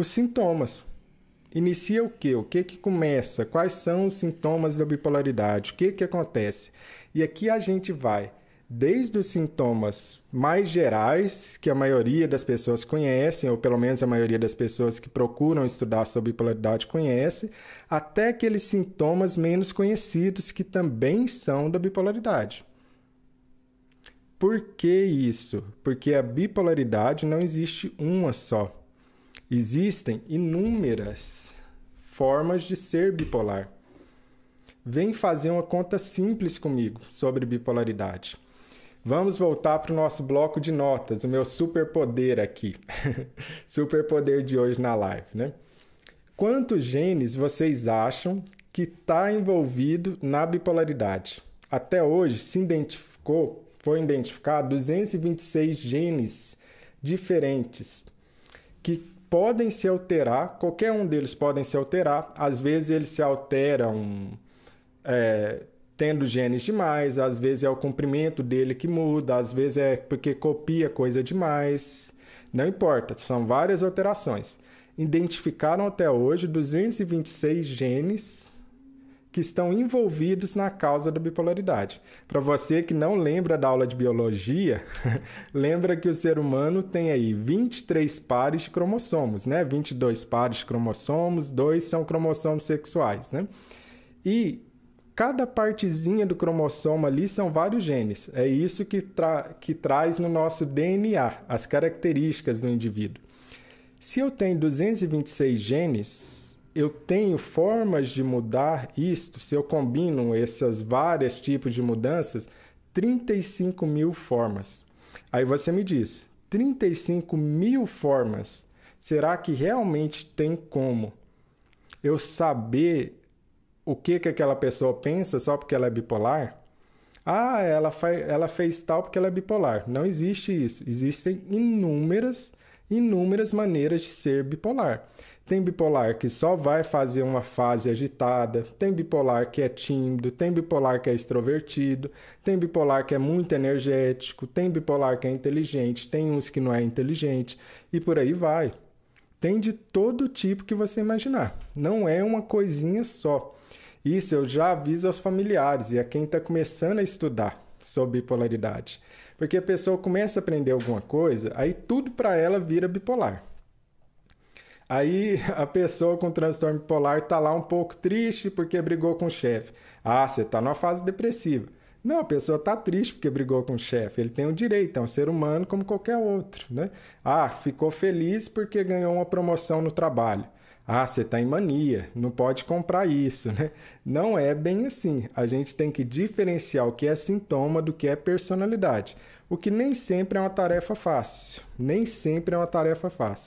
os sintomas. Inicia o que? O que que começa? Quais são os sintomas da bipolaridade? O que que acontece? E aqui a gente vai desde os sintomas mais gerais, que a maioria das pessoas conhecem, ou pelo menos a maioria das pessoas que procuram estudar sobre bipolaridade conhece, até aqueles sintomas menos conhecidos que também são da bipolaridade. Por que isso? Porque a bipolaridade não existe uma só. Existem inúmeras formas de ser bipolar. Vem fazer uma conta simples comigo sobre bipolaridade. Vamos voltar para o nosso bloco de notas, o meu superpoder aqui. superpoder de hoje na live, né? Quantos genes vocês acham que está envolvido na bipolaridade? Até hoje se identificou, foi identificado 226 genes diferentes que podem se alterar, qualquer um deles podem se alterar, às vezes eles se alteram é, tendo genes demais, às vezes é o comprimento dele que muda, às vezes é porque copia coisa demais, não importa, são várias alterações. Identificaram até hoje 226 genes que estão envolvidos na causa da bipolaridade. Para você que não lembra da aula de biologia, lembra que o ser humano tem aí 23 pares de cromossomos, né? 22 pares de cromossomos, dois são cromossomos sexuais, né? E cada partezinha do cromossomo ali são vários genes. É isso que, tra que traz no nosso DNA as características do indivíduo. Se eu tenho 226 genes, eu tenho formas de mudar isto, se eu combino essas várias tipos de mudanças, 35 mil formas. Aí você me diz, 35 mil formas, será que realmente tem como eu saber o que, que aquela pessoa pensa só porque ela é bipolar? Ah, ela, ela fez tal porque ela é bipolar. Não existe isso. Existem inúmeras, inúmeras maneiras de ser bipolar. Tem bipolar que só vai fazer uma fase agitada, tem bipolar que é tímido, tem bipolar que é extrovertido, tem bipolar que é muito energético, tem bipolar que é inteligente, tem uns que não é inteligente e por aí vai. Tem de todo tipo que você imaginar. Não é uma coisinha só. Isso eu já aviso aos familiares e a quem está começando a estudar sobre bipolaridade. Porque a pessoa começa a aprender alguma coisa, aí tudo para ela vira bipolar. Aí a pessoa com transtorno bipolar tá lá um pouco triste porque brigou com o chefe. Ah, você tá numa fase depressiva. Não, a pessoa tá triste porque brigou com o chefe. Ele tem o um direito, é um ser humano como qualquer outro, né? Ah, ficou feliz porque ganhou uma promoção no trabalho. Ah, você está em mania, não pode comprar isso, né? Não é bem assim. A gente tem que diferenciar o que é sintoma do que é personalidade. O que nem sempre é uma tarefa fácil. Nem sempre é uma tarefa fácil.